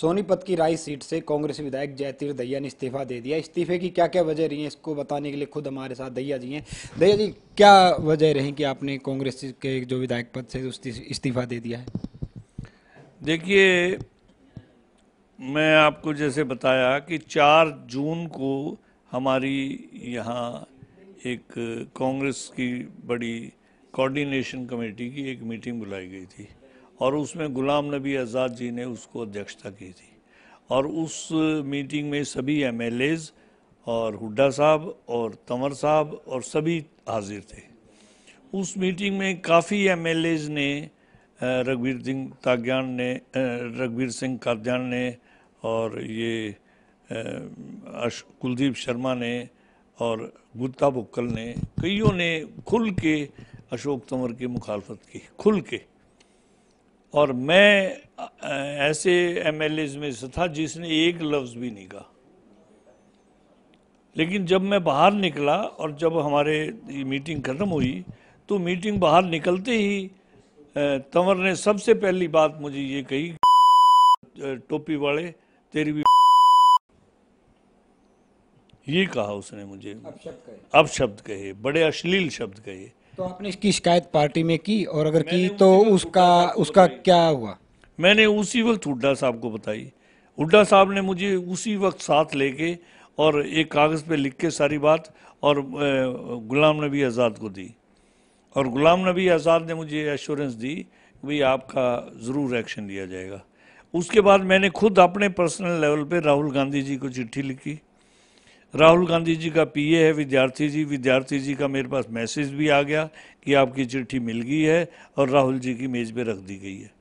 سونی پت کی رائی سیٹ سے کانگریسی ودایق جیتیر دیا نے استعفیٰ دے دیا استعفے کی کیا کیا وجہ رہی ہیں اس کو بتانے کے لیے خود ہمارے ساتھ دیا جی ہیں دیا جی کیا وجہ ہیں کہ آپ نے کانگریس کے جو ودھایک پد سے استعفی دے دیا ہے دیکھیے میں آپ کو جیسے بتایا کہ چار جون کو ہماری یہاں ایک کانگریس کی بڑی کارڈینیشن کمیٹی کی ایک میٹنگ بلائی گئی تھی اور اس میں غلام نبی آزاد جی نے اس کو ادھیشتا کی تھی اور اس میٹنگ میں سبھی ایم ایل ایز اور ہڈا صاحب اور تنور صاحب اور سبھی حاضر تھے اس میٹنگ میں کافی ایم ایل ایز نے رگویر سنگھ تاگیان نے رگویر سنگھ کادیان نے اور یہ کلدیپ شرما نے اور گتہ بکل نے کئیوں نے کھل کے اشوک تنور کی مخالفت کی کھل کے اور میں ایسے ایم ایل ایز میں سے تھا جس نے ایک لفظ بھی نہیں کہا لیکن جب میں باہر نکلا اور جب ہمارے میٹنگ ختم ہوئی تو میٹنگ باہر نکلتے ہی تمر نے سب سے پہلی بات مجھے یہ کہی ٹوپی والے تیری بھی یہ کہا اس نے مجھے اب شبد کہے بڑے اشلیل شبد کہے تو آپ نے اس کی شکایت پارٹی میں کی اور اگر کی تو اس کا اس کا کیا ہوا میں نے اسی وقت اڈا صاحب کو بتائی اڈا صاحب نے مجھے اسی وقت ساتھ لے کے اور ایک کاغذ پہ لکھ کے ساری بات اور غلام نبی آزاد کو دی اور غلام نبی آزاد نے مجھے ایشورنس دی بھئی آپ کا ضرور ایکشن لیا جائے گا اس کے بعد میں نے خود اپنے پرسنل لیول پہ راہل گاندھی جی کو چٹھی لکھی راہل گاندھی جی کا پی اے ہے ودیارتھی جی ودیارتھی جی کا میرے پاس میسج بھی آ گیا کہ آپ کی چٹھی مل گئی ہے اور راہل جی کی میز پہ رکھ دی گئی ہے